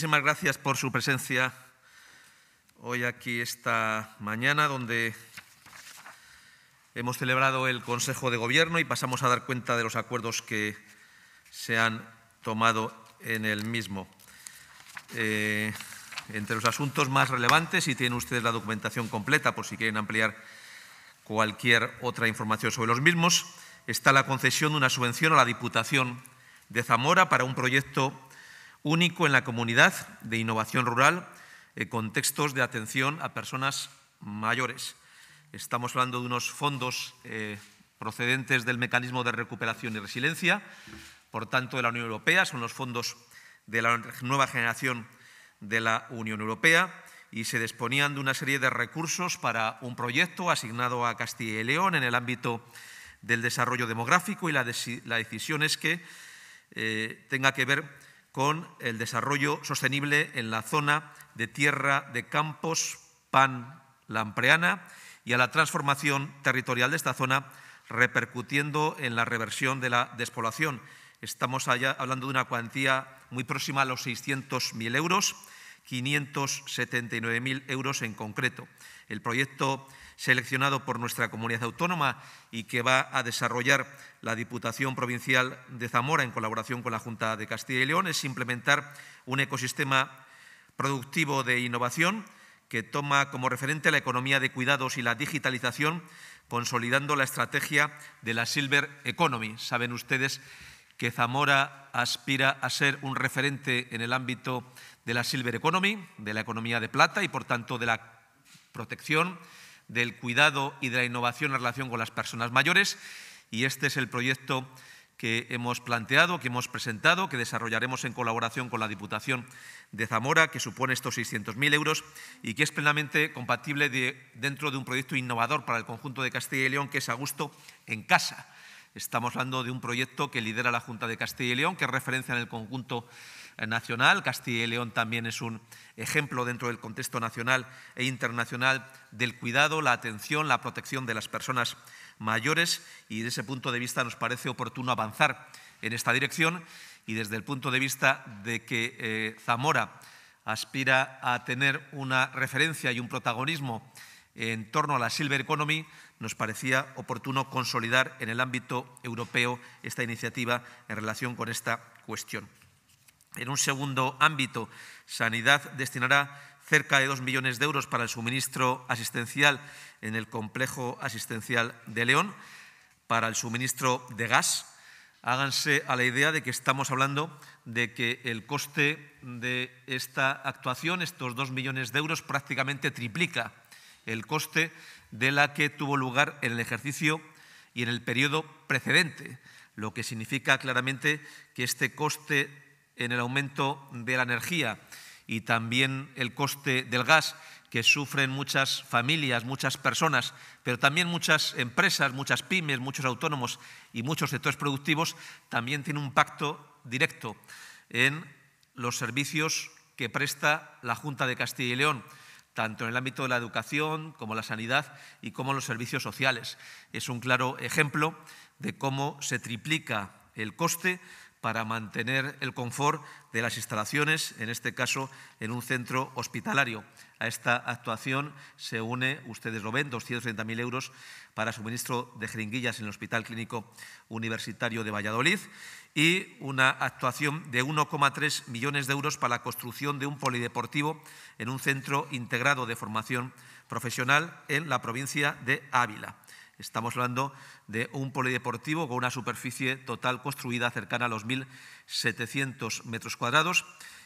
Muchísimas gracias por su presencia hoy aquí esta mañana, donde hemos celebrado el Consejo de Gobierno y pasamos a dar cuenta de los acuerdos que se han tomado en el mismo. Eh, entre los asuntos más relevantes, y tienen ustedes la documentación completa por si quieren ampliar cualquier otra información sobre los mismos, está la concesión de una subvención a la Diputación de Zamora para un proyecto único en la comunidad de innovación rural, en eh, contextos de atención a personas mayores. Estamos hablando de unos fondos eh, procedentes del Mecanismo de Recuperación y Resiliencia, por tanto, de la Unión Europea, son los fondos de la nueva generación de la Unión Europea y se disponían de una serie de recursos para un proyecto asignado a Castilla y León en el ámbito del desarrollo demográfico y la, decisión es que eh, tenga que ver con el desarrollo sostenible en la zona de tierra de Campos, Pan, Lampreana y a la transformación territorial de esta zona repercutiendo en la reversión de la despoblación. Estamos allá hablando de una cuantía muy próxima a los 600.000 euros, 579.000 euros en concreto. El proyecto seleccionado por nuestra comunidad autónoma y que va a desarrollar la Diputación Provincial de Zamora en colaboración con la Junta de Castilla y León es implementar un ecosistema productivo de innovación que toma como referente la economía de cuidados y la digitalización, consolidando la estrategia de la Silver Economy. Saben ustedes que Zamora aspira a ser un referente en el ámbito de la Silver Economy, de la economía de plata y, por tanto, de la protección, del cuidado y de la innovación en relación con las personas mayores. Y este es el proyecto que hemos planteado, que hemos presentado, que desarrollaremos en colaboración con la Diputación de Zamora, que supone estos 600.000 euros y que es plenamente compatible dentro de un proyecto innovador para el conjunto de Castilla y León, que es a gusto en casa. Estamos hablando de un proyecto que lidera la Junta de Castilla y León, que es referencia en el conjunto eh, nacional. Castilla y León también es un ejemplo dentro del contexto nacional e internacional del cuidado, la atención, la protección de las personas mayores y desde ese punto de vista nos parece oportuno avanzar en esta dirección y desde el punto de vista de que eh, Zamora aspira a tener una referencia y un protagonismo en torno a la Silver Economy, nos parecía oportuno consolidar en el ámbito europeo esta iniciativa en relación con esta cuestión. En un segundo ámbito, Sanidad destinará cerca de 2 millones de euros para el suministro asistencial en el complejo asistencial de León, para el suministro de gas. Háganse a la idea de que estamos hablando de que el coste de esta actuación, estos dos millones de euros, prácticamente triplica el coste de la que tuvo lugar en el ejercicio y en el periodo precedente, lo que significa claramente que este coste en el aumento de la energía y también el coste del gas que sufren muchas familias, muchas personas, pero también muchas empresas, muchas pymes, muchos autónomos y muchos sectores productivos, también tiene un pacto directo en los servicios que presta la Junta de Castilla y León, tanto en el ámbito de la educación como la sanidad y como los servicios sociales. Es un claro ejemplo de cómo se triplica el coste para mantener el confort de las instalaciones, en este caso en un centro hospitalario. A esta actuación se une, ustedes lo ven, 230.000 euros para suministro de jeringuillas en el Hospital Clínico Universitario de Valladolid y una actuación de 1,3 millones de euros para la construcción de un polideportivo en un centro integrado de formación profesional en la provincia de Ávila. Estamos hablando de un polideportivo con una superficie total construida cercana a los 1.700 metros cuadrados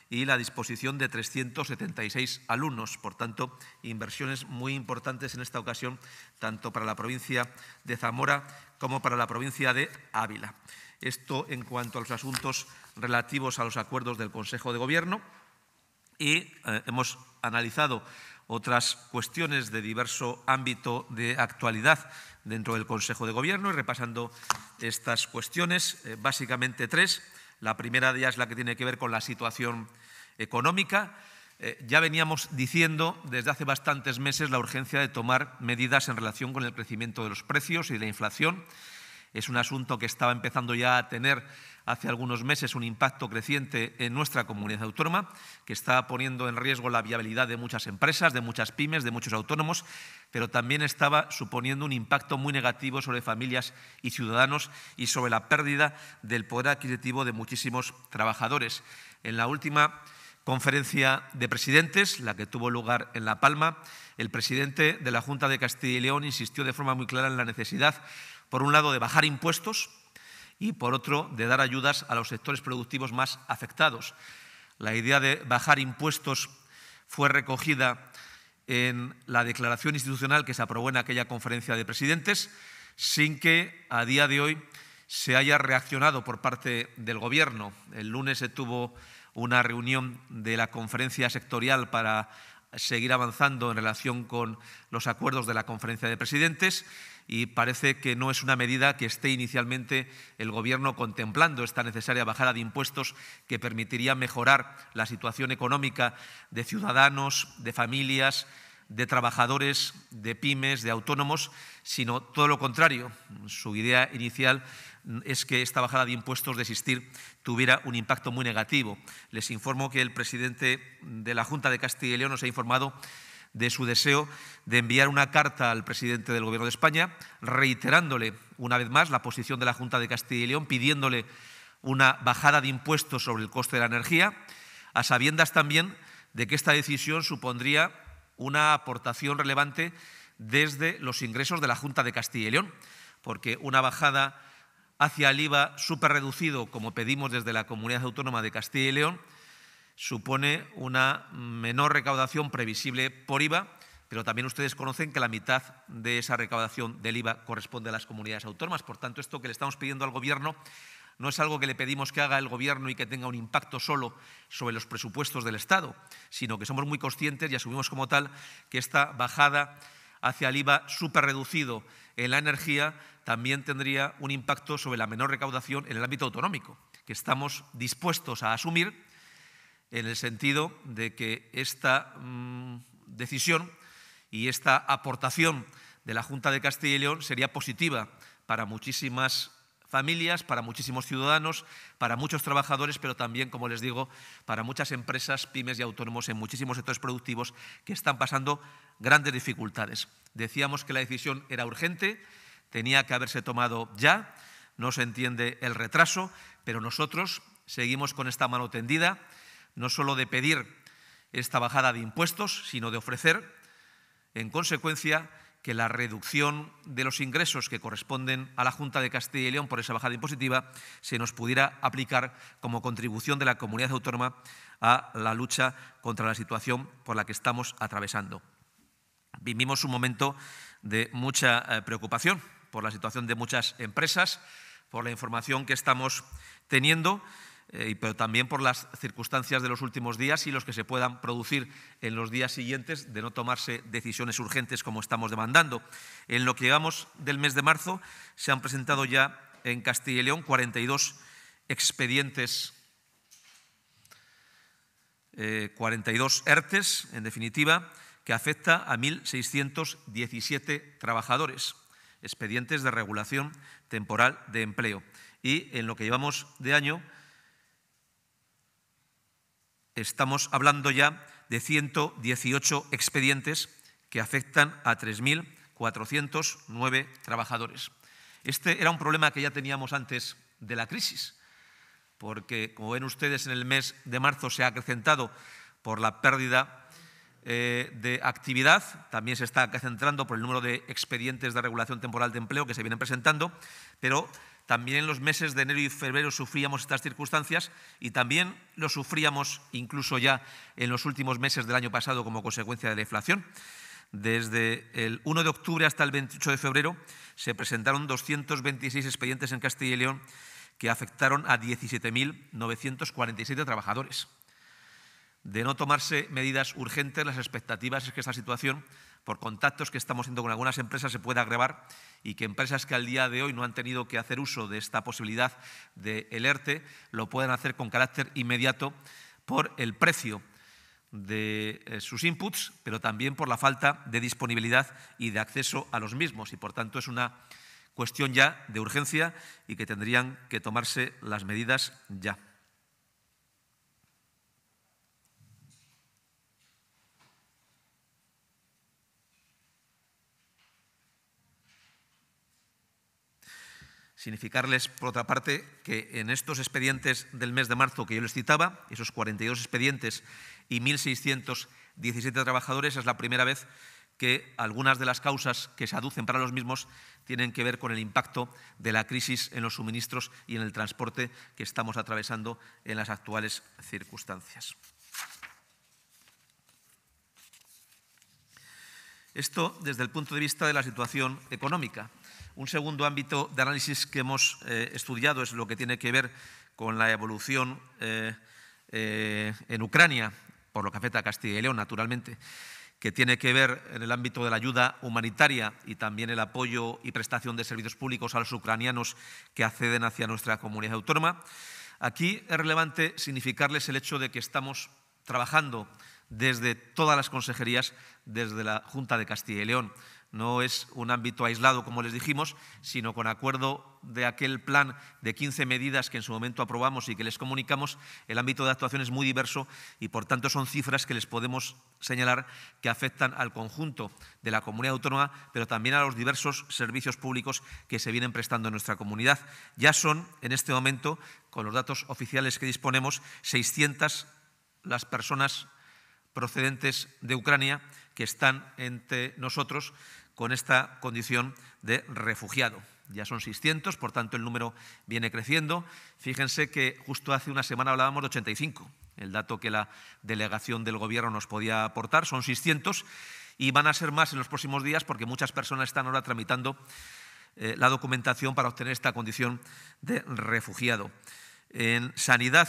y la disposición de 376 alumnos. Por tanto, inversiones muy importantes en esta ocasión, tanto para la provincia de Zamora como para la provincia de Ávila. Esto en cuanto a los asuntos relativos a los acuerdos del Consejo de Gobierno. Y eh, hemos analizado otras cuestiones de diverso ámbito de actualidad dentro del Consejo de Gobierno y repasando estas cuestiones, eh, básicamente tres. La primera de ellas es la que tiene que ver con la situación económica. Eh, ya veníamos diciendo desde hace bastantes meses la urgencia de tomar medidas en relación con el crecimiento de los precios y la inflación es un asunto que estaba empezando ya a tener hace algunos meses un impacto creciente en nuestra comunidad autónoma, que estaba poniendo en riesgo la viabilidad de muchas empresas, de muchas pymes, de muchos autónomos, pero también estaba suponiendo un impacto muy negativo sobre familias y ciudadanos y sobre la pérdida del poder adquisitivo de muchísimos trabajadores. En la última conferencia de presidentes, la que tuvo lugar en La Palma, el presidente de la Junta de Castilla y León insistió de forma muy clara en la necesidad por un lado, de bajar impuestos y por otro, de dar ayudas a los sectores productivos más afectados. La idea de bajar impuestos fue recogida en la declaración institucional que se aprobó en aquella conferencia de presidentes, sin que a día de hoy se haya reaccionado por parte del Gobierno. El lunes se tuvo una reunión de la conferencia sectorial para seguir avanzando en relación con los acuerdos de la conferencia de presidentes y parece que no es una medida que esté inicialmente el Gobierno contemplando esta necesaria bajada de impuestos que permitiría mejorar la situación económica de ciudadanos, de familias, de trabajadores, de pymes, de autónomos, sino todo lo contrario. Su idea inicial es que esta bajada de impuestos de existir tuviera un impacto muy negativo. Les informo que el presidente de la Junta de Castilla y León nos ha informado de su deseo de enviar una carta al presidente del Gobierno de España, reiterándole una vez más la posición de la Junta de Castilla y León, pidiéndole una bajada de impuestos sobre el coste de la energía, a sabiendas también de que esta decisión supondría una aportación relevante desde los ingresos de la Junta de Castilla y León, porque una bajada hacia el IVA superreducido, como pedimos desde la Comunidad Autónoma de Castilla y León, supone una menor recaudación previsible por IVA, pero también ustedes conocen que la mitad de esa recaudación del IVA corresponde a las comunidades autónomas. Por tanto, esto que le estamos pidiendo al Gobierno no es algo que le pedimos que haga el Gobierno y que tenga un impacto solo sobre los presupuestos del Estado, sino que somos muy conscientes y asumimos como tal que esta bajada hacia el IVA reducido en la energía también tendría un impacto sobre la menor recaudación en el ámbito autonómico, que estamos dispuestos a asumir en el sentido de que esta mm, decisión y esta aportación de la Junta de Castilla y León sería positiva para muchísimas familias, para muchísimos ciudadanos, para muchos trabajadores, pero también, como les digo, para muchas empresas, pymes y autónomos en muchísimos sectores productivos que están pasando grandes dificultades. Decíamos que la decisión era urgente, tenía que haberse tomado ya, no se entiende el retraso, pero nosotros seguimos con esta mano tendida no solo de pedir esta bajada de impuestos, sino de ofrecer, en consecuencia, que la reducción de los ingresos que corresponden a la Junta de Castilla y León por esa bajada impositiva se nos pudiera aplicar como contribución de la comunidad autónoma a la lucha contra la situación por la que estamos atravesando. Vivimos un momento de mucha eh, preocupación por la situación de muchas empresas, por la información que estamos teniendo eh, pero también por las circunstancias de los últimos días y los que se puedan producir en los días siguientes de no tomarse decisiones urgentes como estamos demandando. En lo que llevamos del mes de marzo se han presentado ya en Castilla y León 42 expedientes, 42 eh, ERTES, en definitiva, que afecta a 1.617 trabajadores, expedientes de regulación temporal de empleo. Y en lo que llevamos de año estamos hablando ya de 118 expedientes que afectan a 3.409 trabajadores. Este era un problema que ya teníamos antes de la crisis, porque como ven ustedes en el mes de marzo se ha acrecentado por la pérdida eh, de actividad, también se está acrecentando por el número de expedientes de regulación temporal de empleo que se vienen presentando, pero también en los meses de enero y febrero sufríamos estas circunstancias y también lo sufríamos incluso ya en los últimos meses del año pasado como consecuencia de la inflación. Desde el 1 de octubre hasta el 28 de febrero se presentaron 226 expedientes en Castilla y León que afectaron a 17.947 trabajadores. De no tomarse medidas urgentes, las expectativas es que esta situación por contactos que estamos haciendo con algunas empresas se puede agravar y que empresas que al día de hoy no han tenido que hacer uso de esta posibilidad de ERTE lo puedan hacer con carácter inmediato por el precio de eh, sus inputs, pero también por la falta de disponibilidad y de acceso a los mismos. Y por tanto es una cuestión ya de urgencia y que tendrían que tomarse las medidas ya. Significarles, por otra parte, que en estos expedientes del mes de marzo que yo les citaba, esos 42 expedientes y 1.617 trabajadores, es la primera vez que algunas de las causas que se aducen para los mismos tienen que ver con el impacto de la crisis en los suministros y en el transporte que estamos atravesando en las actuales circunstancias. Esto desde el punto de vista de la situación económica. Un segundo ámbito de análisis que hemos eh, estudiado es lo que tiene que ver con la evolución eh, eh, en Ucrania, por lo que afecta a Castilla y León, naturalmente, que tiene que ver en el ámbito de la ayuda humanitaria y también el apoyo y prestación de servicios públicos a los ucranianos que acceden hacia nuestra comunidad autónoma. Aquí es relevante significarles el hecho de que estamos trabajando desde todas las consejerías, desde la Junta de Castilla y León no es un ámbito aislado, como les dijimos, sino con acuerdo de aquel plan de 15 medidas que en su momento aprobamos y que les comunicamos, el ámbito de actuación es muy diverso y, por tanto, son cifras que les podemos señalar que afectan al conjunto de la comunidad autónoma, pero también a los diversos servicios públicos que se vienen prestando en nuestra comunidad. Ya son, en este momento, con los datos oficiales que disponemos, 600 las personas procedentes de Ucrania que están entre nosotros con esta condición de refugiado. Ya son 600, por tanto el número viene creciendo. Fíjense que justo hace una semana hablábamos de 85, el dato que la delegación del Gobierno nos podía aportar. Son 600 y van a ser más en los próximos días porque muchas personas están ahora tramitando eh, la documentación para obtener esta condición de refugiado. En sanidad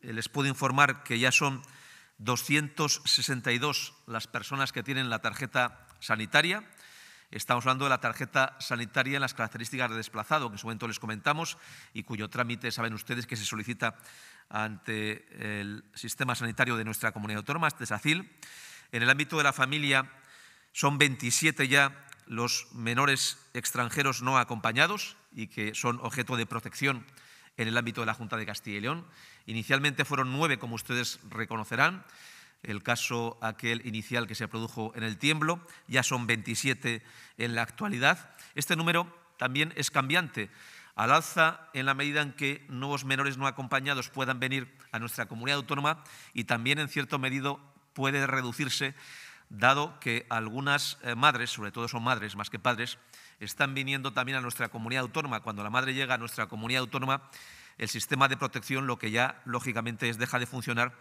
eh, les puedo informar que ya son 262 las personas que tienen la tarjeta sanitaria Estamos hablando de la tarjeta sanitaria en las características de desplazado, que en su momento les comentamos y cuyo trámite saben ustedes que se solicita ante el sistema sanitario de nuestra comunidad autónoma, este En el ámbito de la familia son 27 ya los menores extranjeros no acompañados y que son objeto de protección en el ámbito de la Junta de Castilla y León. Inicialmente fueron nueve, como ustedes reconocerán el caso aquel inicial que se produjo en el tiemblo, ya son 27 en la actualidad. Este número también es cambiante, al alza en la medida en que nuevos menores no acompañados puedan venir a nuestra comunidad autónoma y también en cierto medido puede reducirse, dado que algunas eh, madres, sobre todo son madres más que padres, están viniendo también a nuestra comunidad autónoma. Cuando la madre llega a nuestra comunidad autónoma, el sistema de protección lo que ya lógicamente es deja de funcionar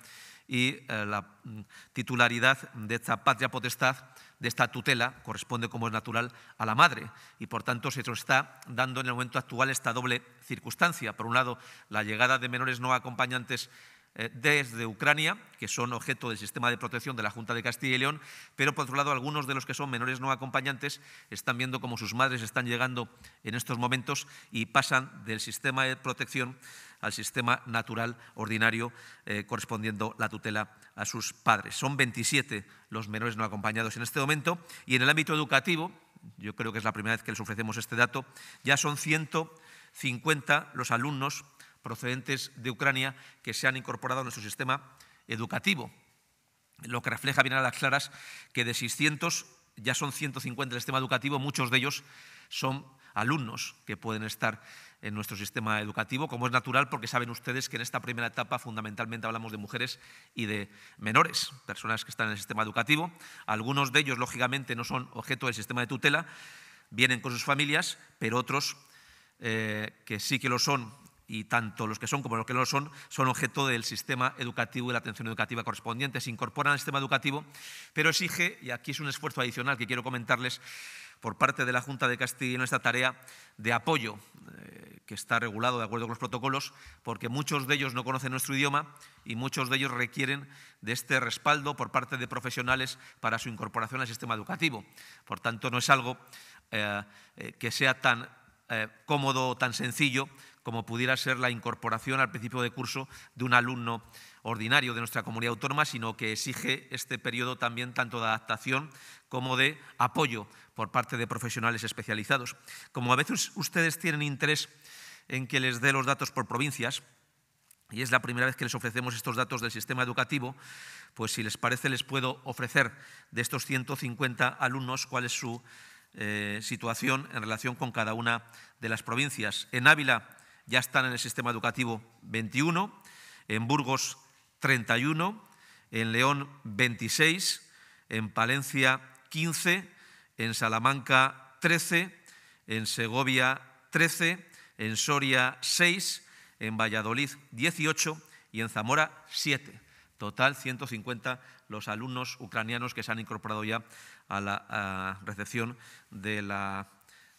y eh, la mm, titularidad de esta patria potestad, de esta tutela, corresponde, como es natural, a la madre. Y por tanto se nos está dando en el momento actual esta doble circunstancia. Por un lado, la llegada de menores no acompañantes eh, desde Ucrania, que son objeto del sistema de protección de la Junta de Castilla y León, pero por otro lado algunos de los que son menores no acompañantes están viendo cómo sus madres están llegando en estos momentos y pasan del sistema de protección al sistema natural ordinario eh, correspondiendo la tutela a sus padres. Son 27 los menores no acompañados en este momento y en el ámbito educativo, yo creo que es la primera vez que les ofrecemos este dato, ya son 150 los alumnos procedentes de Ucrania que se han incorporado a nuestro sistema educativo, lo que refleja bien a las claras que de 600 ya son 150 el sistema educativo, muchos de ellos son alumnos que pueden estar en nuestro sistema educativo, como es natural porque saben ustedes que en esta primera etapa fundamentalmente hablamos de mujeres y de menores, personas que están en el sistema educativo. Algunos de ellos, lógicamente, no son objeto del sistema de tutela, vienen con sus familias, pero otros eh, que sí que lo son y tanto los que son como los que no son son objeto del sistema educativo y la atención educativa correspondiente. Se incorporan al sistema educativo, pero exige, y aquí es un esfuerzo adicional que quiero comentarles por parte de la Junta de Castilla en esta tarea de apoyo eh, que está regulado de acuerdo con los protocolos, porque muchos de ellos no conocen nuestro idioma y muchos de ellos requieren de este respaldo por parte de profesionales para su incorporación al sistema educativo. Por tanto, no es algo eh, eh, que sea tan cómodo o tan sencillo como pudiera ser la incorporación al principio de curso de un alumno ordinario de nuestra comunidad autónoma, sino que exige este periodo también tanto de adaptación como de apoyo por parte de profesionales especializados. Como a veces ustedes tienen interés en que les dé los datos por provincias, y es la primera vez que les ofrecemos estos datos del sistema educativo, pues si les parece les puedo ofrecer de estos 150 alumnos cuál es su eh, situación en relación con cada una de las provincias. En Ávila ya están en el sistema educativo 21, en Burgos 31, en León 26, en Palencia 15, en Salamanca 13, en Segovia 13, en Soria 6, en Valladolid 18 y en Zamora 7. Total 150 los alumnos ucranianos que se han incorporado ya a la recepción de la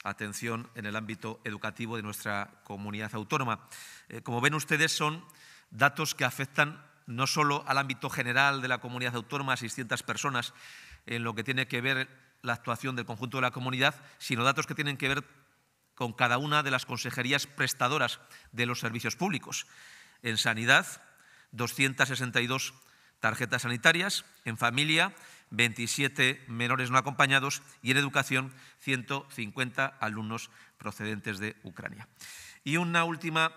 atención en el ámbito educativo de nuestra comunidad autónoma. Eh, como ven ustedes, son datos que afectan no solo al ámbito general de la comunidad autónoma, a 600 personas, en lo que tiene que ver la actuación del conjunto de la comunidad, sino datos que tienen que ver con cada una de las consejerías prestadoras de los servicios públicos. En sanidad, 262 tarjetas sanitarias, en familia, 27 menores no acompañados y en educación 150 alumnos procedentes de Ucrania. Y una última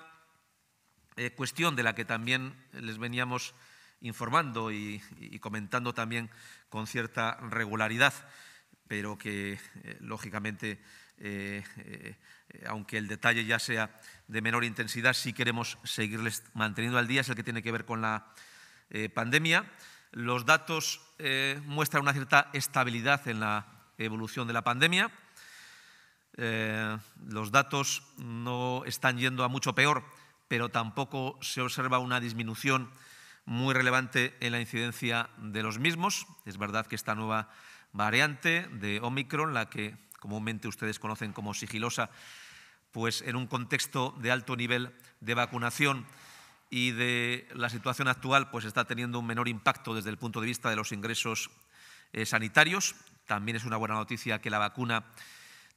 eh, cuestión de la que también les veníamos informando y, comentando también con cierta regularidad, pero que eh, lógicamente eh, aunque el detalle ya sea de menor intensidad, sí queremos seguirles manteniendo al día, es el que tiene que ver con la pandemia. Los datos eh, muestran una cierta estabilidad en la evolución de la pandemia. Eh, los datos no están yendo a mucho peor, pero tampoco se observa una disminución muy relevante en la incidencia de los mismos. Es verdad que esta nueva variante de Omicron, la que comúnmente ustedes conocen como sigilosa, pues en un contexto de alto nivel de vacunación y de la situación actual, pues está teniendo un menor impacto desde el punto de vista de los ingresos eh, sanitarios. También es una buena noticia que la vacuna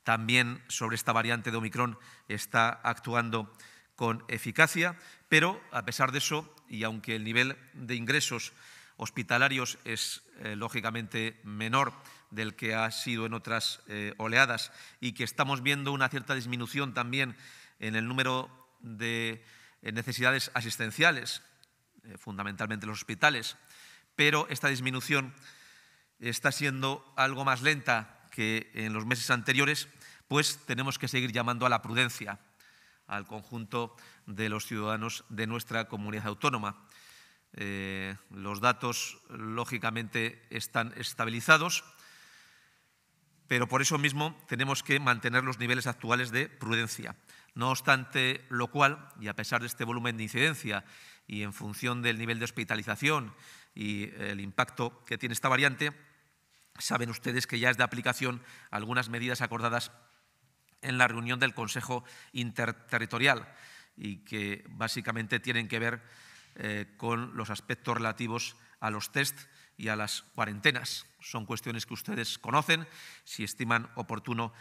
también sobre esta variante de Omicron está actuando con eficacia, pero a pesar de eso, y aunque el nivel de ingresos hospitalarios es eh, lógicamente menor del que ha sido en otras eh, oleadas y que estamos viendo una cierta disminución también en el número de eh, necesidades asistenciales, eh, fundamentalmente los hospitales, pero esta disminución está siendo algo más lenta que en los meses anteriores, pues tenemos que seguir llamando a la prudencia al conjunto de los ciudadanos de nuestra comunidad autónoma. Eh, los datos, lógicamente, están estabilizados, pero por eso mismo tenemos que mantener los niveles actuales de prudencia. No obstante lo cual, y a pesar de este volumen de incidencia y en función del nivel de hospitalización y el impacto que tiene esta variante, saben ustedes que ya es de aplicación algunas medidas acordadas en la reunión del Consejo Interterritorial y que básicamente tienen que ver eh, con los aspectos relativos a los test y a las cuarentenas. Son cuestiones que ustedes conocen, si estiman oportuno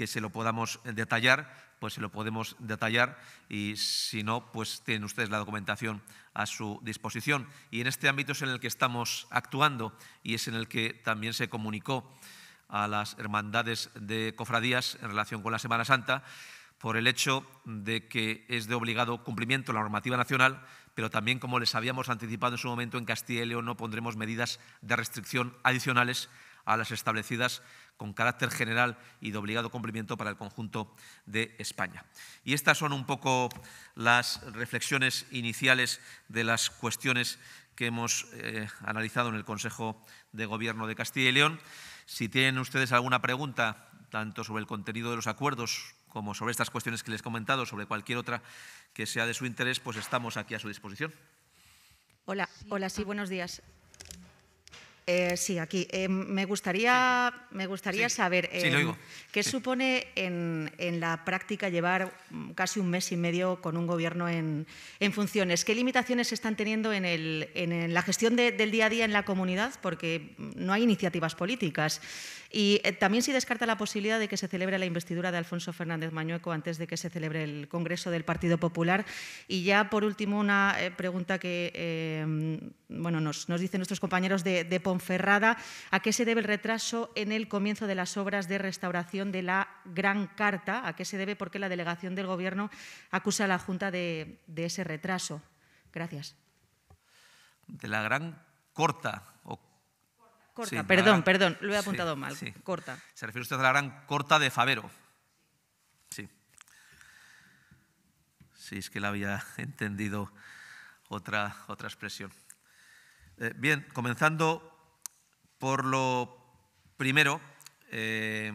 que se lo podamos detallar, pues se lo podemos detallar y si no, pues tienen ustedes la documentación a su disposición. Y en este ámbito es en el que estamos actuando y es en el que también se comunicó a las hermandades de cofradías en relación con la Semana Santa por el hecho de que es de obligado cumplimiento la normativa nacional, pero también, como les habíamos anticipado en su momento, en Castilla y no pondremos medidas de restricción adicionales a las establecidas con carácter general y de obligado cumplimiento para el conjunto de España. Y estas son un poco las reflexiones iniciales de las cuestiones que hemos eh, analizado en el Consejo de Gobierno de Castilla y León. Si tienen ustedes alguna pregunta, tanto sobre el contenido de los acuerdos como sobre estas cuestiones que les he comentado, sobre cualquier otra que sea de su interés, pues estamos aquí a su disposición. Hola, hola, sí, ah. buenos días. Eh, sí, aquí. Eh, me gustaría, me gustaría saber em, qué supone en, la práctica llevar casi un mes y medio con un gobierno en, funciones. ¿Qué limitaciones están teniendo en, la gestión del día a día en la comunidad? Porque no hay iniciativas políticas. Y eh, también si descarta la posibilidad de que se celebre la investidura de Alfonso Fernández Mañueco antes de que se celebre el Congreso del Partido Popular. Y ya, por último, una pregunta que em, bueno, nos, dicen nuestros compañeros de, de Ferrada. ¿A qué se debe el retraso en el comienzo de las obras de restauración de la Gran Carta? ¿A qué se debe? Porque la delegación del Gobierno acusa a la Junta de, ese retraso. Gracias. De la Gran Corta. Corta, perdón, perdón, lo he apuntado mal. Corta. Se refiere usted a la Gran Corta de Favero. Sí. Sí, es que la había entendido otra, otra expresión. Eh, bien, comenzando por lo primero, eh,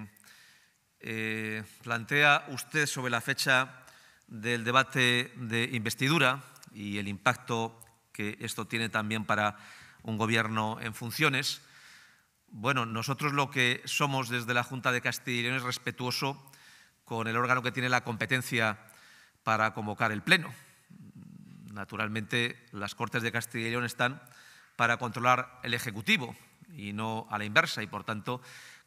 eh, plantea usted sobre la fecha del debate de investidura y el impacto que esto tiene también para un gobierno en funciones. Bueno, nosotros lo que somos desde la Junta de Castilla y León es respetuoso con el órgano que tiene la competencia para convocar el Pleno. Naturalmente, las Cortes de Castilla y León están para controlar el Ejecutivo y no a la inversa. Y por tanto,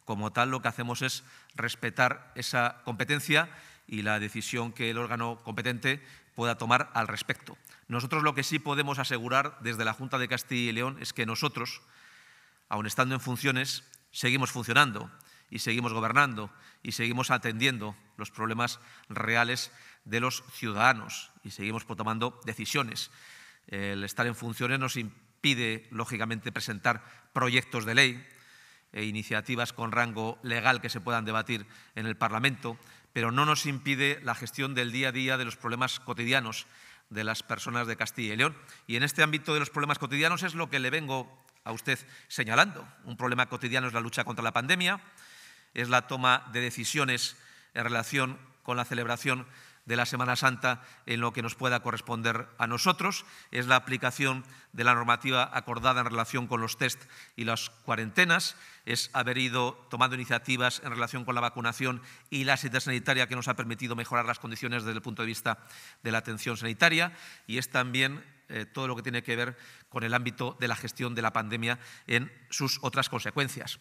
como tal, lo que hacemos es respetar esa competencia y la decisión que el órgano competente pueda tomar al respecto. Nosotros lo que sí podemos asegurar desde la Junta de Castilla y León es que nosotros, aun estando en funciones, seguimos funcionando y seguimos gobernando y seguimos atendiendo los problemas reales de los ciudadanos y seguimos tomando decisiones. El estar en funciones nos pide lógicamente, presentar proyectos de ley e iniciativas con rango legal que se puedan debatir en el Parlamento, pero no nos impide la gestión del día a día de los problemas cotidianos de las personas de Castilla y León. Y en este ámbito de los problemas cotidianos es lo que le vengo a usted señalando. Un problema cotidiano es la lucha contra la pandemia, es la toma de decisiones en relación con la celebración de la Semana Santa en lo que nos pueda corresponder a nosotros. Es la aplicación de la normativa acordada en relación con los test y las cuarentenas. Es haber ido tomando iniciativas en relación con la vacunación y la asistencia sanitaria que nos ha permitido mejorar las condiciones desde el punto de vista de la atención sanitaria. Y es también eh, todo lo que tiene que ver con el ámbito de la gestión de la pandemia en sus otras consecuencias.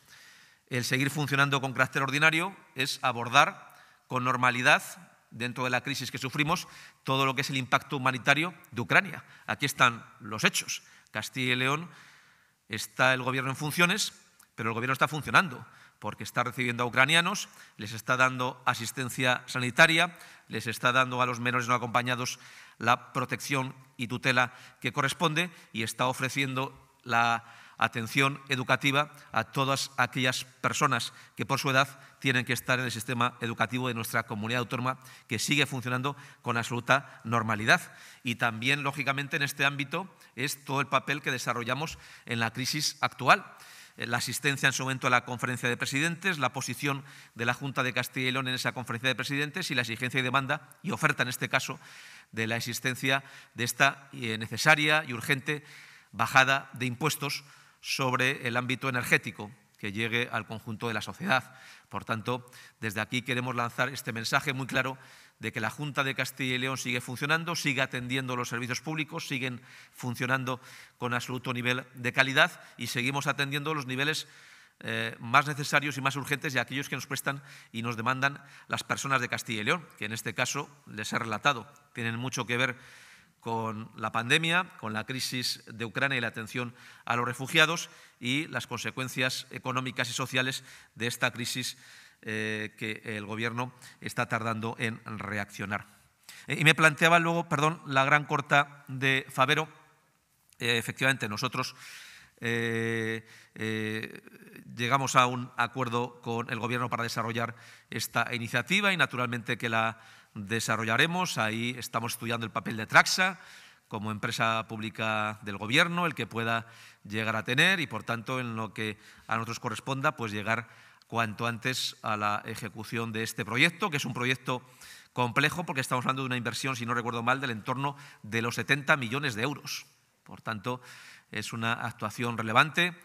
El seguir funcionando con carácter ordinario es abordar con normalidad dentro de la crisis que sufrimos, todo lo que es el impacto humanitario de Ucrania. Aquí están los hechos. Castilla y León está el gobierno en funciones, pero el gobierno está funcionando porque está recibiendo a ucranianos, les está dando asistencia sanitaria, les está dando a los menores no acompañados la protección y tutela que corresponde y está ofreciendo la atención educativa a todas aquellas personas que por su edad tienen que estar en el sistema educativo de nuestra comunidad autónoma que sigue funcionando con absoluta normalidad. Y también, lógicamente, en este ámbito es todo el papel que desarrollamos en la crisis actual eh, la asistencia en su momento a la conferencia de presidentes, la posición de la Junta de Castilla y León en esa conferencia de presidentes y la exigencia y demanda y oferta, en este caso, de la existencia de esta eh, necesaria y urgente bajada de impuestos sobre el ámbito energético que llegue al conjunto de la sociedad. Por tanto, desde aquí queremos lanzar este mensaje muy claro de que la Junta de Castilla y León sigue funcionando, sigue atendiendo los servicios públicos, siguen funcionando con absoluto nivel de calidad y seguimos atendiendo los niveles eh, más necesarios y más urgentes de aquellos que nos prestan y nos demandan las personas de Castilla y León, que en este caso les he relatado, tienen mucho que ver con la pandemia, con la crisis de Ucrania y la atención a los refugiados y las consecuencias económicas y sociales de esta crisis eh, que el Gobierno está tardando en reaccionar. Eh, y me planteaba luego, perdón, la gran corta de Fabero. Eh, efectivamente, nosotros eh, eh, llegamos a un acuerdo con el Gobierno para desarrollar esta iniciativa y naturalmente que la desarrollaremos. Ahí estamos estudiando el papel de Traxa como empresa pública del Gobierno, el que pueda llegar a tener y, por tanto, en lo que a nosotros corresponda, pues llegar cuanto antes a la ejecución de este proyecto, que es un proyecto complejo porque estamos hablando de una inversión, si no recuerdo mal, del entorno de los 70 millones de euros. Por tanto, es una actuación relevante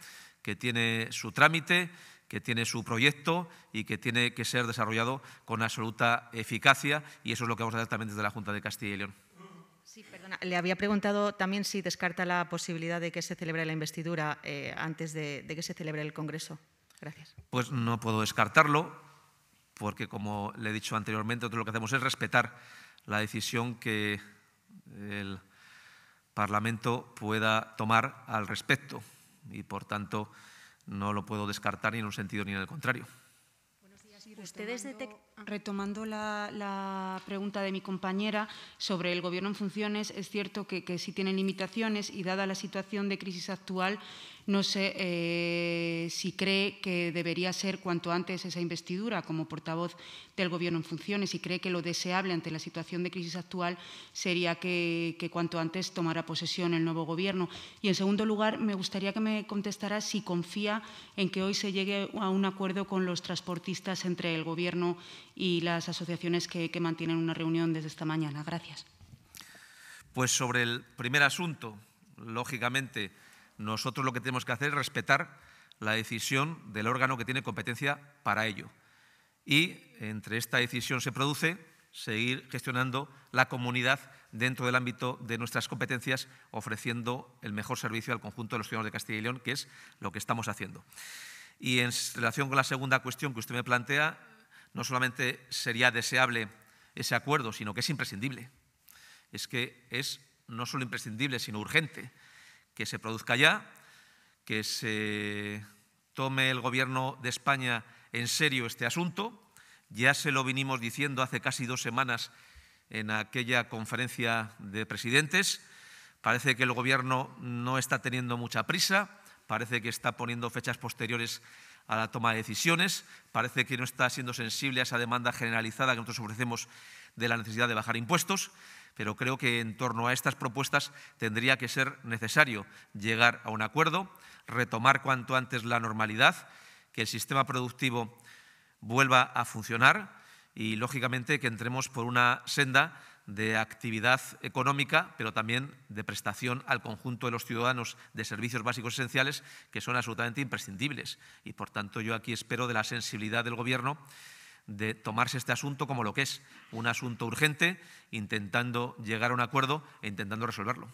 que tiene su trámite, que tiene su proyecto y que tiene que ser desarrollado con absoluta eficacia y eso es lo que vamos a hacer también desde la Junta de Castilla y León. Sí, perdona. Le había preguntado también si descarta la posibilidad de que se celebre la investidura eh, antes de, que se celebre el Congreso. Gracias. Pues no puedo descartarlo porque, como le he dicho anteriormente, lo que hacemos es respetar la decisión que el Parlamento pueda tomar al respecto y, por tanto, no lo puedo descartar ni en un sentido ni en el contrario. Ustedes retomando, ah. la, pregunta de mi compañera sobre el Gobierno en funciones, es cierto que, que sí tiene limitaciones y dada la situación de crisis actual, no sé eh, si cree que debería ser cuanto antes esa investidura como portavoz del Gobierno en funciones y cree que lo deseable ante la situación de crisis actual sería que, cuanto antes tomara posesión el nuevo Gobierno. Y, en segundo lugar, me gustaría que me contestara si confía en que hoy se llegue a un acuerdo con los transportistas entre el Gobierno y las asociaciones que, que mantienen una reunión desde esta mañana. Gracias. Pues sobre el primer asunto, lógicamente, nosotros lo que tenemos que hacer es respetar la decisión del órgano que tiene competencia para ello. Y entre esta decisión se produce seguir gestionando la comunidad dentro del ámbito de nuestras competencias, ofreciendo el mejor servicio al conjunto de los ciudadanos de Castilla y León, que es lo que estamos haciendo. Y en relación con la segunda cuestión que usted me plantea, no solamente sería deseable ese acuerdo, sino que es imprescindible. Es que es no solo imprescindible, sino urgente que se produzca ya, que se tome el Gobierno de España en serio este asunto. Ya se lo vinimos diciendo hace casi dos semanas en aquella conferencia de presidentes. Parece que el Gobierno no está teniendo mucha prisa, parece que está poniendo fechas posteriores a la toma de decisiones, parece que no está siendo sensible a esa demanda generalizada que nosotros ofrecemos de la necesidad de bajar impuestos pero creo que en torno a estas propuestas tendría que ser necesario llegar a un acuerdo, retomar cuanto antes la normalidad, que el sistema productivo vuelva a funcionar y, lógicamente, que entremos por una senda de actividad económica, pero también de prestación al conjunto de los ciudadanos de servicios básicos esenciales que son absolutamente imprescindibles. Y, por tanto, yo aquí espero de la sensibilidad del Gobierno de tomarse este asunto como lo que es, un asunto urgente, intentando llegar a un acuerdo e intentando resolverlo.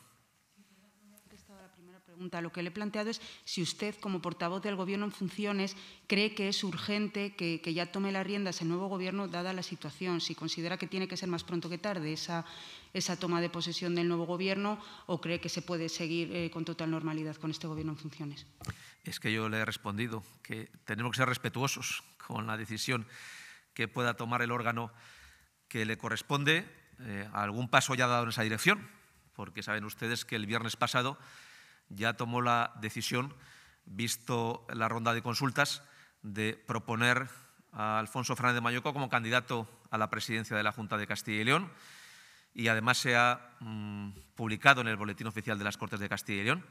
Lo que le he planteado es si usted, como portavoz del Gobierno en funciones, cree que es urgente que, ya tome las riendas el nuevo Gobierno, dada la situación, si considera que tiene que ser más pronto que tarde esa, esa toma de posesión del nuevo Gobierno o cree que se puede seguir eh, con total normalidad con este Gobierno en funciones. Es que yo le he respondido que tenemos que ser respetuosos con la decisión que pueda tomar el órgano que le corresponde eh, algún paso ya dado en esa dirección, porque saben ustedes que el viernes pasado ya tomó la decisión, visto la ronda de consultas, de proponer a Alfonso Fernández de Mayoco como candidato a la presidencia de la Junta de Castilla y León y además se ha mm, publicado en el Boletín Oficial de las Cortes de Castilla y León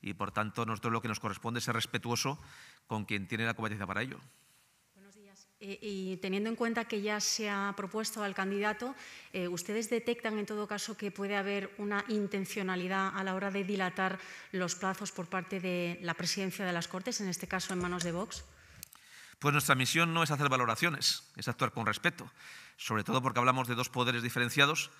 y por tanto nosotros lo que nos corresponde es ser respetuoso con quien tiene la competencia para ello. Eh, y teniendo en cuenta que ya se ha propuesto al candidato, eh, ¿ustedes detectan en todo caso que puede haber una intencionalidad a la hora de dilatar los plazos por parte de la presidencia de las Cortes, en este caso en manos de Vox? Pues nuestra misión no es hacer valoraciones, es actuar con respeto, sobre todo porque hablamos de dos poderes diferenciados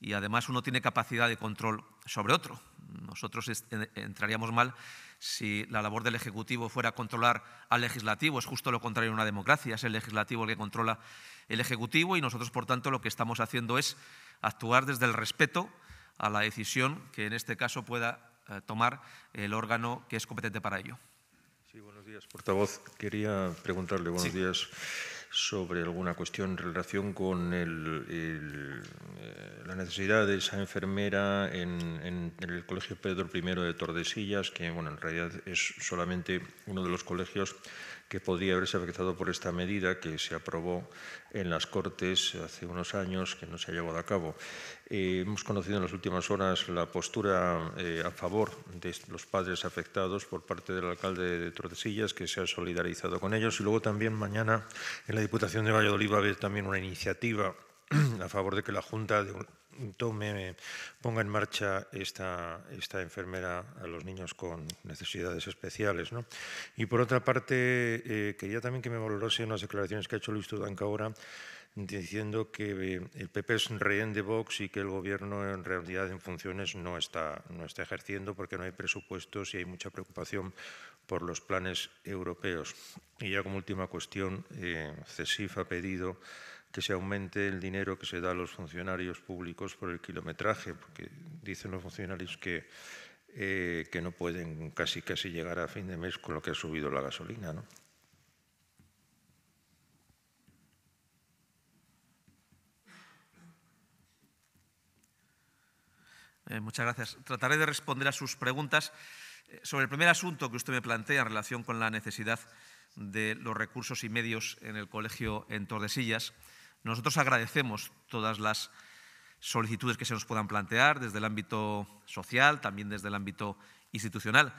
y además uno tiene capacidad de control sobre otro. Nosotros entraríamos mal si la labor del Ejecutivo fuera controlar al Legislativo. Es justo lo contrario en una democracia. Es el Legislativo el que controla el Ejecutivo y nosotros, por tanto, lo que estamos haciendo es actuar desde el respeto a la decisión que en este caso pueda eh, tomar el órgano que es competente para ello. Sí, buenos días, portavoz. Quería preguntarle, buenos días sobre alguna cuestión en relación con eh, la necesidad de esa enfermera en, en, el Colegio Pedro I de Tordesillas, que bueno, en realidad es solamente uno de los colegios que podría haberse afectado por esta medida que se aprobó en las Cortes hace unos años, que no se ha llevado a cabo. Eh, hemos conocido en las últimas horas la postura eh, a favor de los padres afectados por parte del alcalde de Tordesillas, que se ha solidarizado con ellos. Y luego también mañana en la Diputación de Valladolid va a haber también una iniciativa a favor de que la Junta de tome, ponga en marcha esta, esta enfermera a los niños con necesidades especiales. ¿no? Y por otra parte, eh, quería también que me valorase unas declaraciones que ha hecho Luis Tudanca ahora diciendo que eh, el PP es rehén de Vox y que el gobierno en realidad en funciones no está, no está ejerciendo porque no hay presupuestos y hay mucha preocupación por los planes europeos. Y ya como última cuestión, eh, CESIF ha pedido que se aumente el dinero que se da a los funcionarios públicos por el kilometraje, porque dicen los funcionarios que, eh, no pueden casi casi llegar a fin de mes con lo que ha subido la gasolina. ¿no? Eh, muchas gracias. Trataré de responder a sus preguntas. Eh, sobre el primer asunto que usted me plantea en relación con la necesidad de los recursos y medios en el colegio en Tordesillas, nosotros agradecemos todas las solicitudes que se nos puedan plantear desde el ámbito social, también desde el ámbito institucional.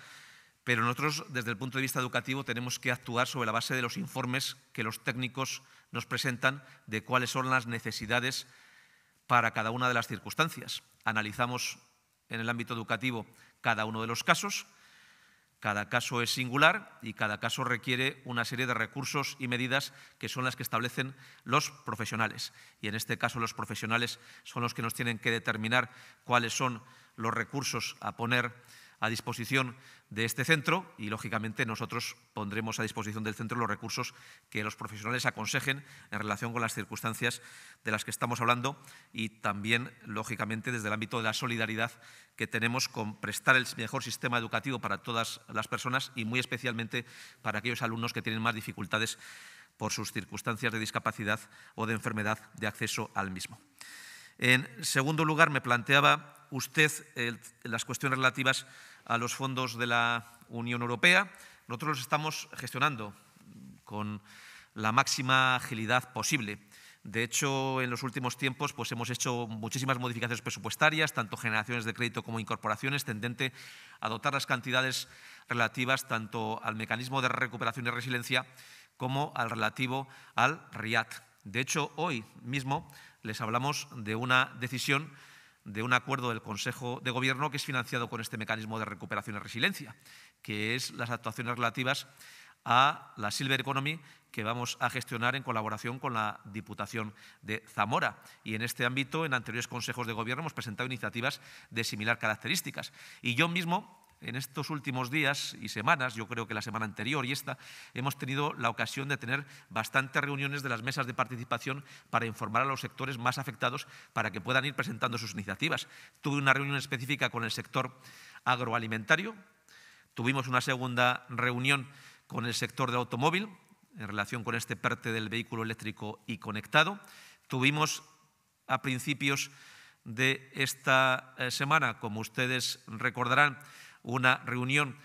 Pero nosotros, desde el punto de vista educativo, tenemos que actuar sobre la base de los informes que los técnicos nos presentan de cuáles son las necesidades para cada una de las circunstancias. Analizamos en el ámbito educativo cada uno de los casos cada caso es singular y cada caso requiere una serie de recursos y medidas que son las que establecen los profesionales. Y en este caso los profesionales son los que nos tienen que determinar cuáles son los recursos a poner a disposición de este centro y, lógicamente, nosotros pondremos a disposición del centro los recursos que los profesionales aconsejen en relación con las circunstancias de las que estamos hablando y también, lógicamente, desde el ámbito de la solidaridad que tenemos con prestar el mejor sistema educativo para todas las personas y muy especialmente para aquellos alumnos que tienen más dificultades por sus circunstancias de discapacidad o de enfermedad de acceso al mismo. En segundo lugar, me planteaba usted eh, las cuestiones relativas a los fondos de la Unión Europea. Nosotros los estamos gestionando con la máxima agilidad posible. De hecho, en los últimos tiempos pues hemos hecho muchísimas modificaciones presupuestarias, tanto generaciones de crédito como incorporaciones, tendente a dotar las cantidades relativas tanto al mecanismo de recuperación y resiliencia como al relativo al RIAT. De hecho, hoy mismo les hablamos de una decisión de un acuerdo del Consejo de Gobierno que es financiado con este mecanismo de recuperación y resiliencia, que es las actuaciones relativas a la Silver Economy que vamos a gestionar en colaboración con la Diputación de Zamora. Y en este ámbito, en anteriores consejos de gobierno, hemos presentado iniciativas de similar características. Y yo mismo en estos últimos días y semanas, yo creo que la semana anterior y esta, hemos tenido la ocasión de tener bastantes reuniones de las mesas de participación para informar a los sectores más afectados para que puedan ir presentando sus iniciativas. Tuve una reunión específica con el sector agroalimentario, tuvimos una segunda reunión con el sector de automóvil en relación con este parte del vehículo eléctrico y conectado, tuvimos a principios de esta eh, semana, como ustedes recordarán, una reunión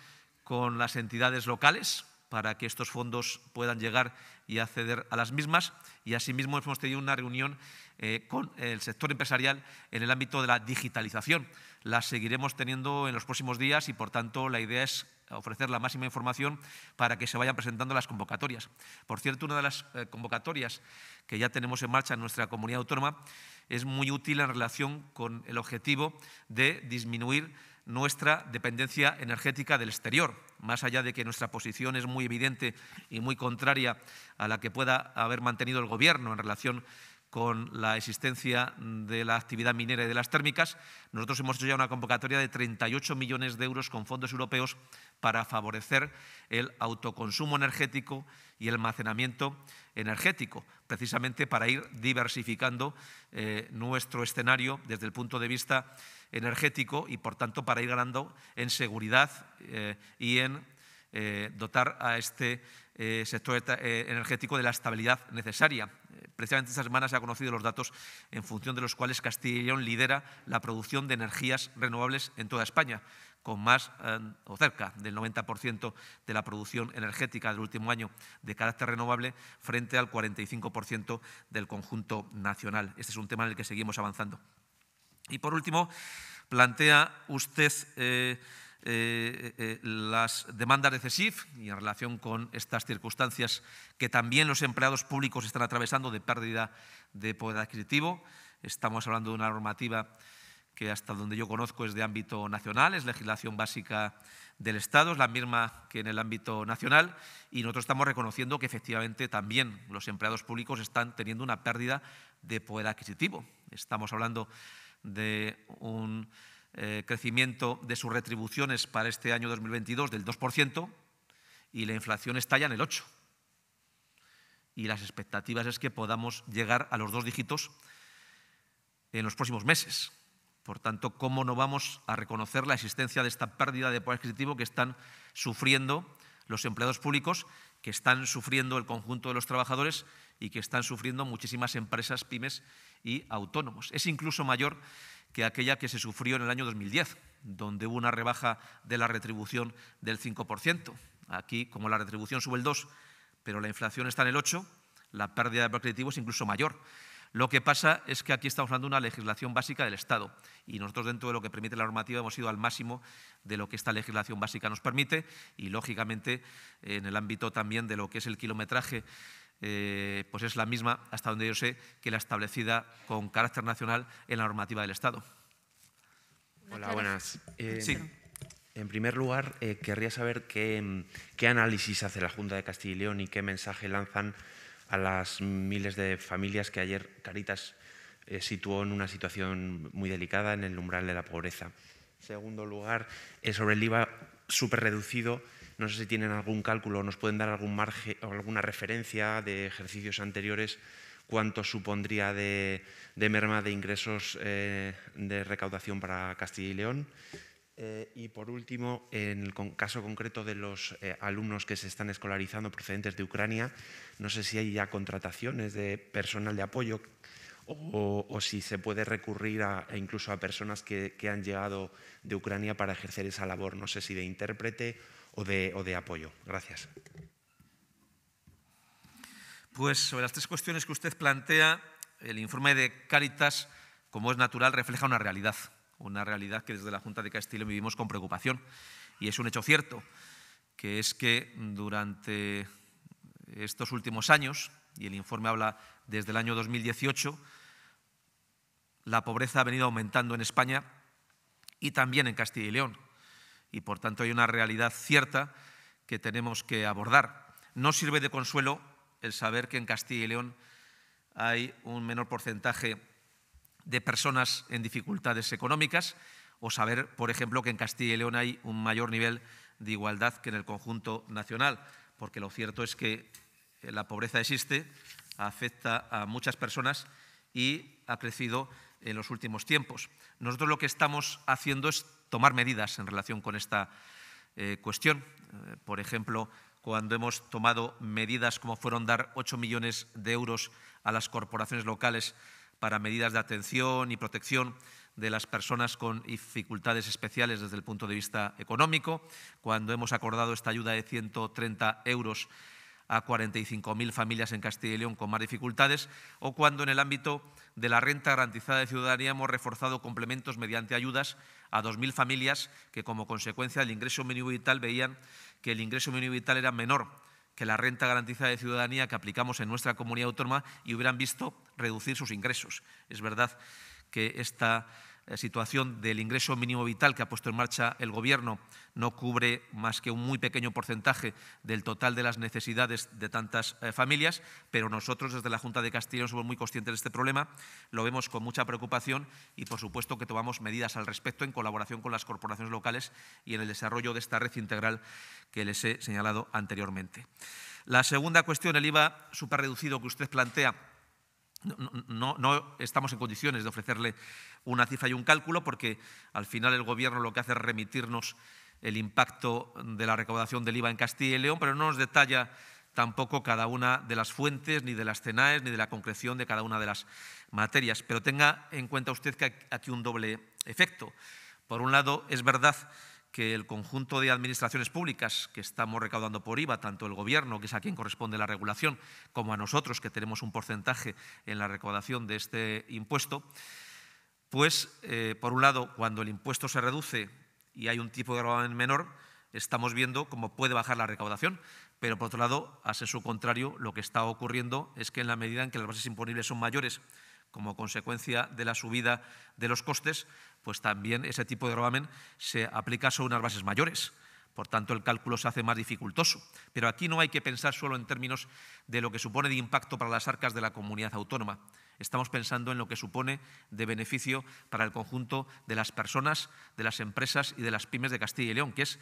con las entidades locales para que estos fondos puedan llegar y acceder a las mismas. Y asimismo hemos tenido una reunión eh, con el sector empresarial en el ámbito de la digitalización. La seguiremos teniendo en los próximos días y, por tanto, la idea es ofrecer la máxima información para que se vayan presentando las convocatorias. Por cierto, una de las eh, convocatorias que ya tenemos en marcha en nuestra comunidad autónoma es muy útil en relación con el objetivo de disminuir nuestra dependencia energética del exterior. Más allá de que nuestra posición es muy evidente y muy contraria a la que pueda haber mantenido el Gobierno en relación con la existencia de la actividad minera y de las térmicas, nosotros hemos hecho ya una convocatoria de 38 millones de euros con fondos europeos para favorecer el autoconsumo energético y el almacenamiento energético, precisamente para ir diversificando eh, nuestro escenario desde el punto de vista energético y, por tanto, para ir ganando en seguridad eh, y en eh, dotar a este eh, sector eh, energético de la estabilidad necesaria. Eh, precisamente esta semana se han conocido los datos en función de los cuales Castilla y León lidera la producción de energías renovables en toda España, con más o cerca del 90% de la producción energética del último año de carácter renovable frente al 45% del conjunto nacional. Este es un tema en el que seguimos avanzando. Y por último, plantea usted... Eh, eh, eh, las demandas de CESIF y en relación con estas circunstancias que también los empleados públicos están atravesando de pérdida de poder adquisitivo. Estamos hablando de una normativa que hasta donde yo conozco es de ámbito nacional, es legislación básica del Estado, es la misma que en el ámbito nacional y nosotros estamos reconociendo que efectivamente también los empleados públicos están teniendo una pérdida de poder adquisitivo. Estamos hablando de un eh, crecimiento de sus retribuciones para este año 2022 del 2% y la inflación estalla en el 8%. Y las expectativas es que podamos llegar a los dos dígitos en los próximos meses. Por tanto, ¿cómo no vamos a reconocer la existencia de esta pérdida de poder adquisitivo que están sufriendo los empleados públicos, que están sufriendo el conjunto de los trabajadores y que están sufriendo muchísimas empresas, pymes y autónomos? Es incluso mayor que aquella que se sufrió en el año 2010, donde hubo una rebaja de la retribución del 5%. Aquí, como la retribución sube el 2, pero la inflación está en el 8, la pérdida de poder es incluso mayor. Lo que pasa es que aquí estamos hablando de una legislación básica del Estado y nosotros dentro de lo que permite la normativa hemos ido al máximo de lo que esta legislación básica nos permite y lógicamente en el ámbito también de lo que es el kilometraje eh, pues es la misma hasta donde yo sé que la establecida con carácter nacional en la normativa del Estado. Hola, buenas. Eh, en primer lugar, eh, querría saber qué análisis hace la Junta de Castilla y León y qué mensaje lanzan a las miles de familias que ayer Caritas eh, situó en una situación muy delicada, en el umbral de la pobreza. Segundo lugar, sobre el IVA súper reducido, no sé si tienen algún cálculo, nos pueden dar algún margen, o alguna referencia de ejercicios anteriores, cuánto supondría de, merma de ingresos eh, de recaudación para Castilla y León. Eh, y por último, en el caso concreto de los eh, alumnos que se están escolarizando procedentes de Ucrania, no sé si hay ya contrataciones de personal de apoyo o, si se puede recurrir e incluso a personas que, han llegado de Ucrania para ejercer esa labor, no sé si de intérprete o de, o de apoyo. Gracias. Pues sobre las tres cuestiones que usted plantea, el informe de Caritas, como es natural, refleja una realidad una realidad que desde la Junta de Castilla vivimos con preocupación. Y es un hecho cierto, que es que durante estos últimos años, y el informe habla desde el año 2018, la pobreza ha venido aumentando en España y también en Castilla y León. Y por tanto hay una realidad cierta que tenemos que abordar. No sirve de consuelo el saber que en Castilla y León hay un menor porcentaje de personas en dificultades económicas o saber, por ejemplo, que en Castilla y León hay un mayor nivel de igualdad que en el conjunto nacional, porque lo cierto es que la pobreza existe, afecta a muchas personas y ha crecido en los últimos tiempos. Nosotros lo que estamos haciendo es tomar medidas en relación con esta eh, cuestión. Eh, por ejemplo, cuando hemos tomado medidas como fueron dar 8 millones de euros a las corporaciones locales para medidas de atención y protección de las personas con dificultades especiales desde el punto de vista económico, cuando hemos acordado esta ayuda de 130 euros a 45.000 familias en Castilla y León con más dificultades, o cuando en el ámbito de la renta garantizada de ciudadanía hemos reforzado complementos mediante ayudas a 2.000 familias que como consecuencia del ingreso mínimo vital veían que el ingreso mínimo vital era menor que la renta garantizada de ciudadanía que aplicamos en nuestra comunidad autónoma y hubieran visto reducir sus ingresos. Es verdad que esta la eh, situación del ingreso mínimo vital que ha puesto en marcha el Gobierno no cubre más que un muy pequeño porcentaje del total de las necesidades de tantas eh, familias, pero nosotros desde la Junta de Castellón somos muy conscientes de este problema, lo vemos con mucha preocupación y, por supuesto, que tomamos medidas al respecto en colaboración con las corporaciones locales y en el desarrollo de esta red integral que les he señalado anteriormente. La segunda cuestión, el IVA superreducido que usted plantea, no, estamos en condiciones de ofrecerle una cifra y un cálculo porque al final el Gobierno lo que hace es remitirnos el impacto de la recaudación del IVA en Castilla y León, pero no nos detalla tampoco cada una de las fuentes, ni de las CENAES, ni de la concreción de cada una de las materias. Pero tenga en cuenta usted que hay aquí un doble efecto. Por un lado, es verdad que que el conjunto de administraciones públicas que estamos recaudando por IVA, tanto el Gobierno, que es a quien corresponde la regulación, como a nosotros, que tenemos un porcentaje en la recaudación de este impuesto, pues, eh, por un lado, cuando el impuesto se reduce y hay un tipo de gravamen menor, estamos viendo cómo puede bajar la recaudación, pero por otro lado, a su contrario, lo que está ocurriendo es que en la medida en que las bases imponibles son mayores como consecuencia de la subida de los costes, pues también ese tipo de robamen se aplica sobre unas bases mayores. Por tanto, el cálculo se hace más dificultoso. Pero aquí no hay que pensar solo en términos de lo que supone de impacto para las arcas de la comunidad autónoma. Estamos pensando en lo que supone de beneficio para el conjunto de las personas, de las empresas y de las pymes de Castilla y León, que es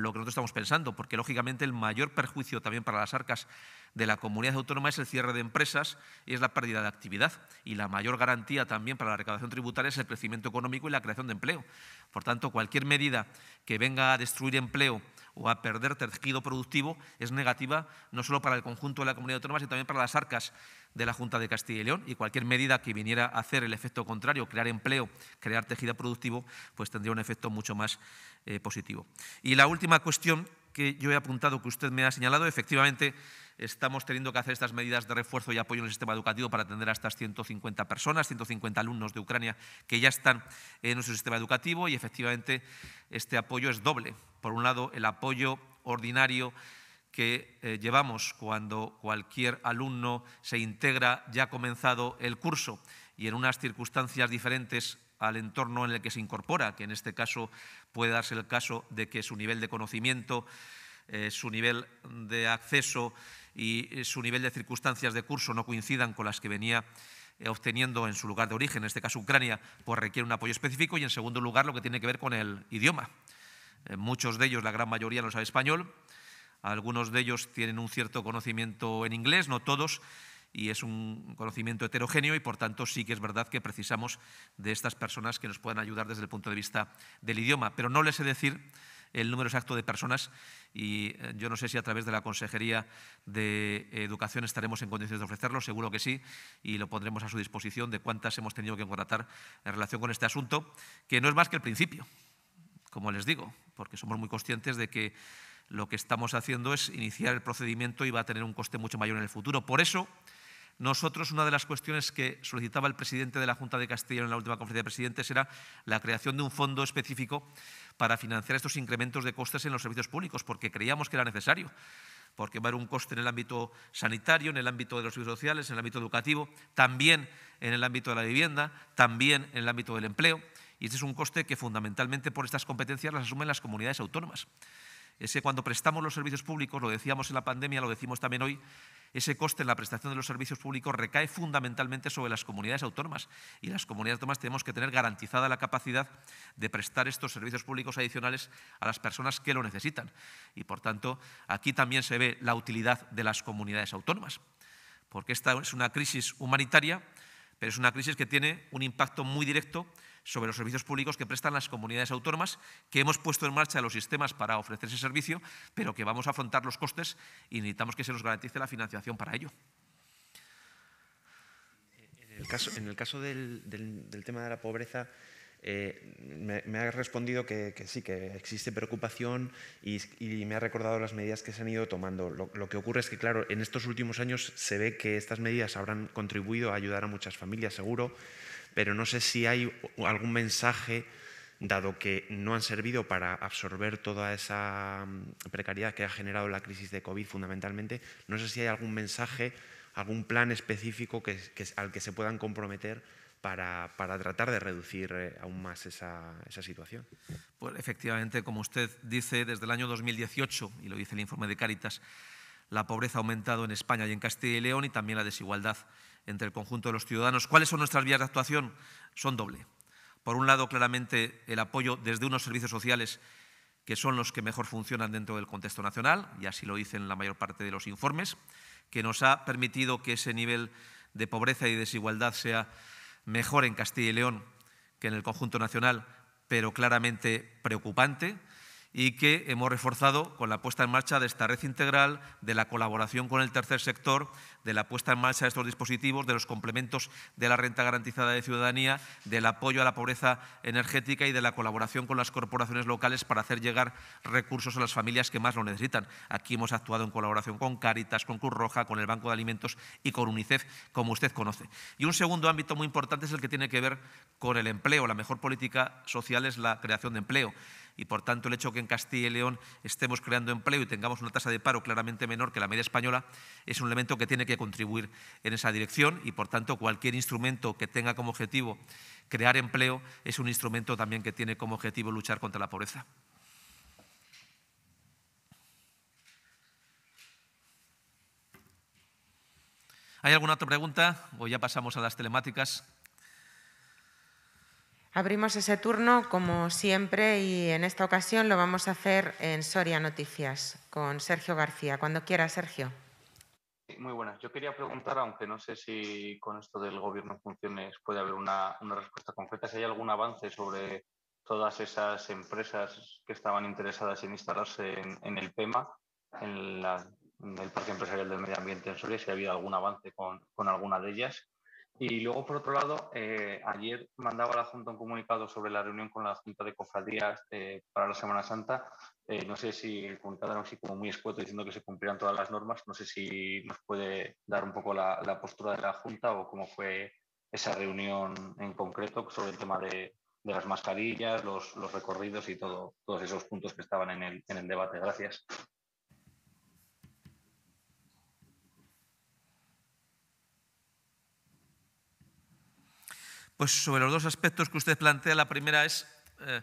lo que nosotros estamos pensando, porque lógicamente el mayor perjuicio también para las arcas de la comunidad autónoma es el cierre de empresas y es la pérdida de actividad. Y la mayor garantía también para la recaudación tributaria es el crecimiento económico y la creación de empleo. Por tanto, cualquier medida que venga a destruir empleo o a perder tejido productivo es negativa no solo para el conjunto de la comunidad autónoma, sino también para las arcas de la Junta de Castilla y León y cualquier medida que viniera a hacer el efecto contrario, crear empleo, crear tejido productivo, pues tendría un efecto mucho más eh, positivo. Y la última cuestión que yo he apuntado, que usted me ha señalado, efectivamente estamos teniendo que hacer estas medidas de refuerzo y apoyo en el sistema educativo para atender a estas 150 personas, 150 alumnos de Ucrania que ya están en nuestro sistema educativo y efectivamente este apoyo es doble. Por un lado, el apoyo ordinario que eh, llevamos cuando cualquier alumno se integra ya ha comenzado el curso y en unas circunstancias diferentes al entorno en el que se incorpora, que en este caso puede darse el caso de que su nivel de conocimiento, eh, su nivel de acceso y eh, su nivel de circunstancias de curso no coincidan con las que venía obteniendo en su lugar de origen, en este caso Ucrania, pues requiere un apoyo específico y en segundo lugar lo que tiene que ver con el idioma. muchos de ellos, la gran mayoría, no sabe español, algunos de ellos tienen un cierto conocimiento en inglés, no todos, y es un conocimiento heterogéneo y por tanto sí que es verdad que precisamos de estas personas que nos puedan ayudar desde el punto de vista del idioma. Pero no les sé decir el número exacto de personas y eh, yo no sé si a través de la Consejería de Educación estaremos en condiciones de ofrecerlo, seguro que sí, y lo pondremos a su disposición de cuántas hemos tenido que contratar en relación con este asunto, que no es más que el principio, como les digo, porque somos muy conscientes de que lo que estamos haciendo es iniciar el procedimiento y va a tener un coste mucho mayor en el futuro. Por eso, nosotros una de las cuestiones que solicitaba el presidente de la Junta de Castilla en la última conferencia de presidentes era la creación de un fondo específico para financiar estos incrementos de costes en los servicios públicos, porque creíamos que era necesario, porque va a haber un coste en el ámbito sanitario, en el ámbito de los servicios sociales, en el ámbito educativo, también en el ámbito de la vivienda, también en el ámbito del empleo, y este es un coste que fundamentalmente por estas competencias las asumen las comunidades autónomas es que cuando prestamos los servicios públicos, lo decíamos en la pandemia, lo decimos también hoy, ese coste en la prestación de los servicios públicos recae fundamentalmente sobre las comunidades autónomas y las comunidades autónomas tenemos que tener garantizada la capacidad de prestar estos servicios públicos adicionales a las personas que lo necesitan. Y por tanto, aquí también se ve la utilidad de las comunidades autónomas, porque esta es una crisis humanitaria, pero es una crisis que tiene un impacto muy directo sobre los servicios públicos que prestan las comunidades autónomas, que hemos puesto en marcha los sistemas para ofrecer ese servicio, pero que vamos a afrontar los costes y necesitamos que se nos garantice la financiación para ello. En el caso, del, tema de la pobreza, eh, me, ha respondido que, sí, que existe preocupación y, me ha recordado las medidas que se han ido tomando. lo, que ocurre es que, claro, en estos últimos años se ve que estas medidas habrán contribuido a ayudar a muchas familias, seguro, pero no sé si hay algún mensaje, dado que no han servido para absorber toda esa mm, precariedad que ha generado la crisis de COVID fundamentalmente, no sé si hay algún mensaje, algún plan específico al que se puedan comprometer para, tratar de reducir eh, aún más esa, esa, situación. Pues efectivamente, como usted dice, desde el año 2018, y lo dice el informe de Cáritas, la pobreza ha aumentado en España y en Castilla y León y también la desigualdad entre el conjunto de los ciudadanos. ¿Cuáles son nuestras vías de actuación? Son doble. Por un lado, claramente, el apoyo desde unos servicios sociales que son los que mejor funcionan dentro del contexto nacional, y así lo dicen la mayor parte de los informes, que nos ha permitido que ese nivel de pobreza y desigualdad sea mejor en Castilla y León que en el conjunto nacional, pero claramente preocupante y que hemos reforzado con la puesta en marcha de esta red integral, de la colaboración con el tercer sector, de la puesta en marcha de estos dispositivos, de los complementos de la renta garantizada de ciudadanía, del apoyo a la pobreza energética y de la colaboración con las corporaciones locales para hacer llegar recursos a las familias que más lo necesitan. Aquí hemos actuado en colaboración con Caritas, con Cruz Roja, con el Banco de Alimentos y con UNICEF, como usted conoce. Y un segundo ámbito muy importante es el que tiene que ver con el empleo. La mejor política social es la creación de empleo y por tanto el hecho de que en Castilla y León estemos creando empleo y tengamos una tasa de paro claramente menor que la media española es un elemento que tiene que contribuir en esa dirección y por tanto cualquier instrumento que tenga como objetivo crear empleo es un instrumento también que tiene como objetivo luchar contra la pobreza. ¿Hay alguna otra pregunta o ya pasamos a las telemáticas? Abrimos ese turno como siempre y en esta ocasión lo vamos a hacer en Soria Noticias con Sergio García. Cuando quiera, Sergio. Muy buenas. Yo quería preguntar, aunque no sé si con esto del gobierno en funciones puede haber una, respuesta concreta, si hay algún avance sobre todas esas empresas que estaban interesadas en instalarse en, el PEMA, en, el Parque Empresarial del Medio Ambiente en Soria, si ha habido algún avance con alguna de ellas. Y luego, por otro lado, eh, ayer mandaba la Junta un comunicado sobre la reunión con la Junta de Cofradías eh, para la Semana Santa. Eh, no sé si el comunicado era así como muy escueto diciendo que se cumplirán todas las normas. No sé si nos puede dar un poco la, postura de la Junta o cómo fue esa reunión en concreto sobre el tema de, las mascarillas, los, recorridos y todo, todos esos puntos que estaban en el debate. Gracias. Pues sobre los dos aspectos que usted plantea, la primera es, eh,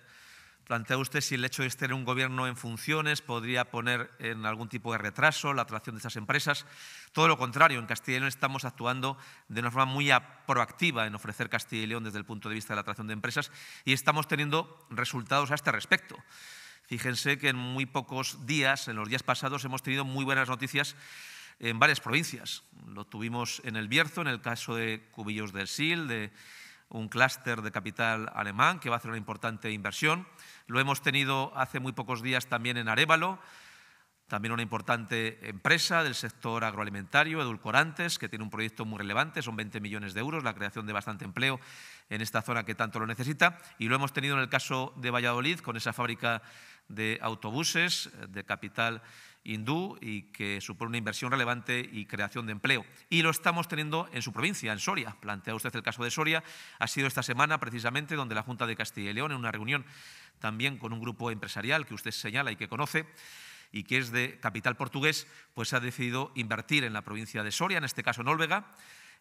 plantea usted si el hecho de estar en un gobierno en funciones podría poner en algún tipo de retraso la atracción de estas empresas. Todo lo contrario, en Castilla y León estamos actuando de una forma muy proactiva en ofrecer Castilla y León desde el punto de vista de la atracción de empresas y estamos teniendo resultados a este respecto. Fíjense que en muy pocos días, en los días pasados, hemos tenido muy buenas noticias en varias provincias. Lo tuvimos en el Bierzo, en el caso de Cubillos del Sil, de un clúster de capital alemán que va a hacer una importante inversión. Lo hemos tenido hace muy pocos días también en Arevalo, también una importante empresa del sector agroalimentario, Edulcorantes, que tiene un proyecto muy relevante, son 20 millones de euros, la creación de bastante empleo en esta zona que tanto lo necesita. Y lo hemos tenido en el caso de Valladolid, con esa fábrica de autobuses de capital hindú y que supone una inversión relevante y creación de empleo. Y lo estamos teniendo en su provincia, en Soria. Plantea usted el caso de Soria. Ha sido esta semana precisamente donde la Junta de Castilla y León, en una reunión también con un grupo empresarial que usted señala y que conoce, y que es de capital portugués, pues ha decidido invertir en la provincia de Soria, en este caso en Olvega.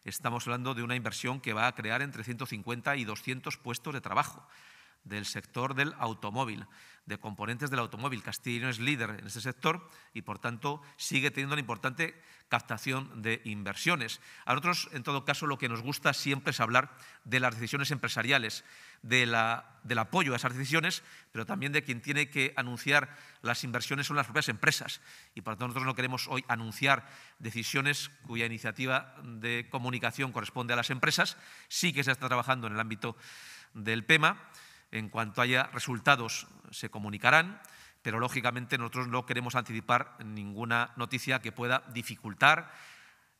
Estamos hablando de una inversión que va a crear entre 150 y 200 puestos de trabajo del sector del automóvil, de componentes del automóvil. Castillo es líder en ese sector y, por tanto, sigue teniendo una importante captación de inversiones. A nosotros, en todo caso, lo que nos gusta siempre es hablar de las decisiones empresariales, del apoyo a esas decisiones, pero también de quien tiene que anunciar las inversiones son las propias empresas. Y, por tanto, nosotros no queremos hoy anunciar decisiones cuya iniciativa de comunicación corresponde a las empresas. Sí que se está trabajando en el ámbito del PEMA en cuanto haya resultados, se comunicarán, pero lógicamente nosotros no queremos anticipar ninguna noticia que pueda dificultar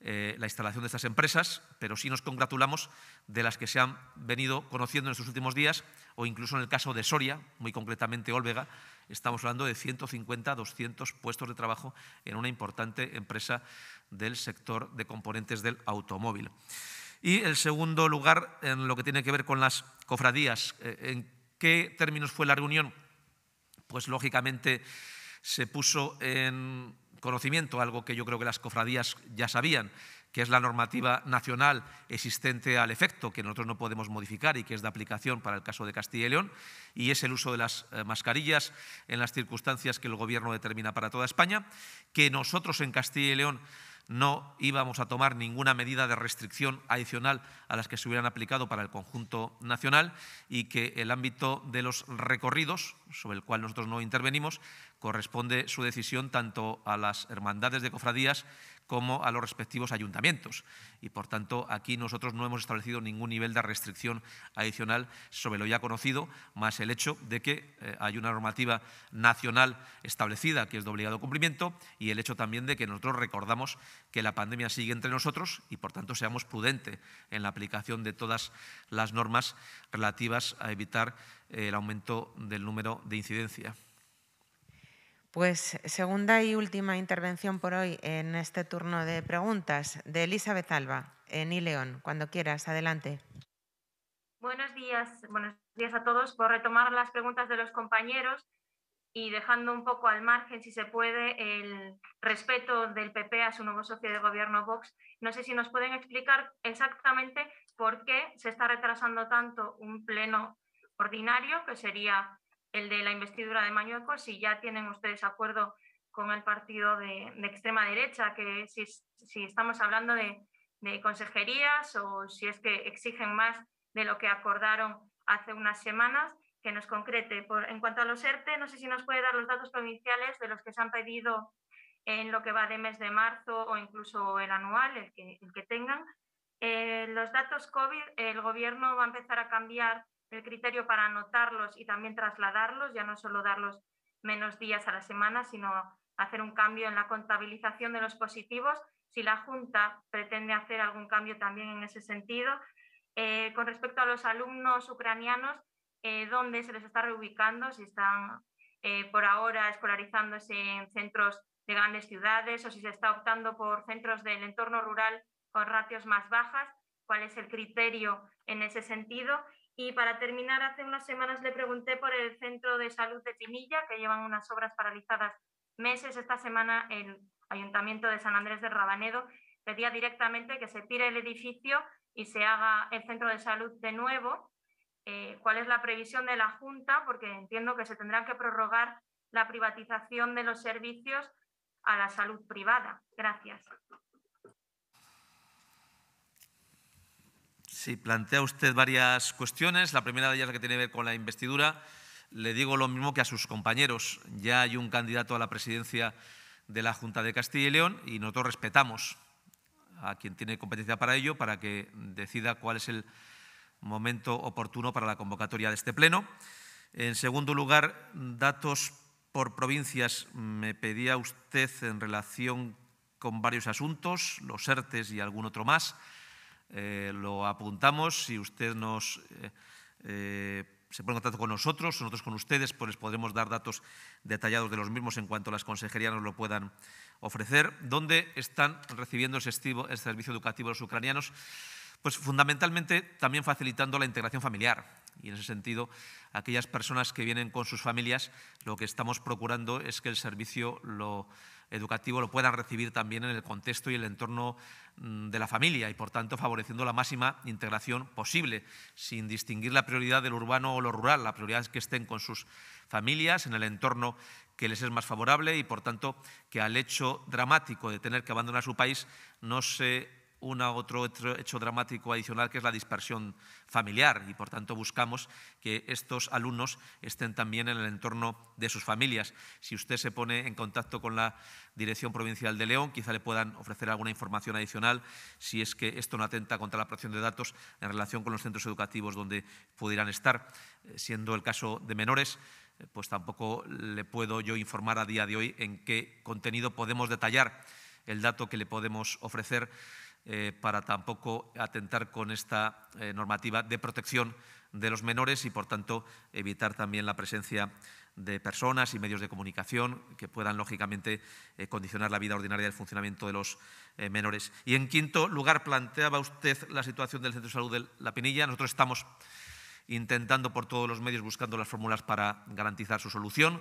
eh, la instalación de estas empresas, pero sí nos congratulamos de las que se han venido conociendo en estos últimos días, o incluso en el caso de Soria, muy concretamente Olvega, estamos hablando de 150, 200 puestos de trabajo en una importante empresa del sector de componentes del automóvil. Y el segundo lugar, en lo que tiene que ver con las cofradías, eh, en ¿Qué términos fue la reunión? Pues lógicamente se puso en conocimiento algo que yo creo que las cofradías ya sabían, que es la normativa nacional existente al efecto, que nosotros no podemos modificar y que es de aplicación para el caso de Castilla y León, y es el uso de las eh, mascarillas en las circunstancias que el Gobierno determina para toda España, que nosotros en Castilla y León no íbamos a tomar ninguna medida de restricción adicional a las que se hubieran aplicado para el conjunto nacional y que el ámbito de los recorridos, sobre el cual nosotros no intervenimos, corresponde su decisión tanto a las hermandades de cofradías como a los respectivos ayuntamientos. Y por tanto, aquí nosotros no hemos establecido ningún nivel de restricción adicional sobre lo ya conocido, más el hecho de que eh, hay una normativa nacional establecida que es de obligado cumplimiento y el hecho también de que nosotros recordamos que la pandemia sigue entre nosotros y por tanto seamos prudentes en la aplicación de todas las normas relativas a evitar eh, el aumento del número de incidencia. Pues segunda y última intervención por hoy en este turno de preguntas de Elizabeth Alba, en Ileón. Cuando quieras, adelante. Buenos días, buenos días a todos. Por retomar las preguntas de los compañeros y dejando un poco al margen, si se puede, el respeto del PP a su nuevo socio de gobierno Vox, no sé si nos pueden explicar exactamente por qué se está retrasando tanto un pleno ordinario, que sería el de la investidura de Mañueco, si ya tienen ustedes acuerdo con el partido de, extrema derecha, que si, estamos hablando de, consejerías o si es que exigen más de lo que acordaron hace unas semanas, que nos concrete. Por, en cuanto a los ERTE, no sé si nos puede dar los datos provinciales de los que se han pedido en lo que va de mes de marzo o incluso el anual, el que, tengan. Eh, los datos COVID, el gobierno va a empezar a cambiar el criterio para anotarlos y también trasladarlos, ya no solo darlos menos días a la semana, sino hacer un cambio en la contabilización de los positivos, si la Junta pretende hacer algún cambio también en ese sentido. Eh, con respecto a los alumnos ucranianos, eh, ¿dónde se les está reubicando? Si están eh, por ahora escolarizándose en centros de grandes ciudades o si se está optando por centros del entorno rural con ratios más bajas, cuál es el criterio en ese sentido y para terminar, hace unas semanas le pregunté por el Centro de Salud de Pinilla, que llevan unas obras paralizadas meses. Esta semana el Ayuntamiento de San Andrés de Rabanedo pedía directamente que se tire el edificio y se haga el Centro de Salud de nuevo. Eh, ¿Cuál es la previsión de la Junta? Porque entiendo que se tendrán que prorrogar la privatización de los servicios a la salud privada. Gracias. Sí, plantea usted varias cuestiones. La primera de ellas la que tiene que ver con la investidura. Le digo lo mismo que a sus compañeros. Ya hay un candidato a la presidencia de la Junta de Castilla y León y nosotros respetamos a quien tiene competencia para ello para que decida cuál es el momento oportuno para la convocatoria de este pleno. En segundo lugar, datos por provincias me pedía usted en relación con varios asuntos, los ERTES y algún otro más. Eh, lo apuntamos. Si usted nos, eh, eh, se pone en contacto con nosotros, nosotros con ustedes, pues les podremos dar datos detallados de los mismos en cuanto las consejerías nos lo puedan ofrecer. ¿Dónde están recibiendo el servicio educativo los ucranianos? Pues fundamentalmente también facilitando la integración familiar. Y en ese sentido, aquellas personas que vienen con sus familias, lo que estamos procurando es que el servicio lo educativo lo puedan recibir también en el contexto y el entorno mm, de la familia y, por tanto, favoreciendo la máxima integración posible, sin distinguir la prioridad del urbano o lo rural. La prioridad es que estén con sus familias en el entorno que les es más favorable y, por tanto, que al hecho dramático de tener que abandonar su país no se un otro hecho dramático adicional que es la dispersión familiar y por tanto buscamos que estos alumnos estén también en el entorno de sus familias. Si usted se pone en contacto con la Dirección Provincial de León, quizá le puedan ofrecer alguna información adicional si es que esto no atenta contra la protección de datos en relación con los centros educativos donde pudieran estar, eh, siendo el caso de menores eh, pues tampoco le puedo yo informar a día de hoy en qué contenido podemos detallar el dato que le podemos ofrecer eh, para tampoco atentar con esta eh, normativa de protección de los menores y, por tanto, evitar también la presencia de personas y medios de comunicación que puedan, lógicamente, eh, condicionar la vida ordinaria y el funcionamiento de los menores. Y, en quinto lugar, planteaba usted la situación del Centro de Salud de La Pinilla. Nosotros estamos intentando por todos los medios, buscando las fórmulas para garantizar su solución.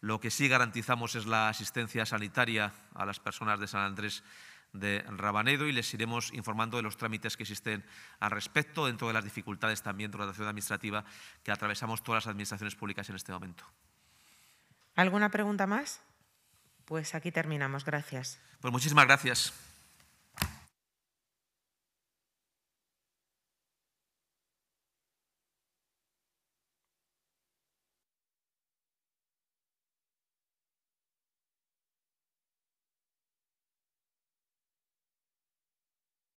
Lo que sí garantizamos es la asistencia sanitaria a las personas de San Andrés de Rabanedo y les iremos informando de los trámites que existen al respecto dentro de las dificultades también de la relación administrativa que atravesamos todas las administraciones públicas en este momento. ¿Alguna pregunta más? Pues aquí terminamos. Gracias. Pues muchísimas gracias.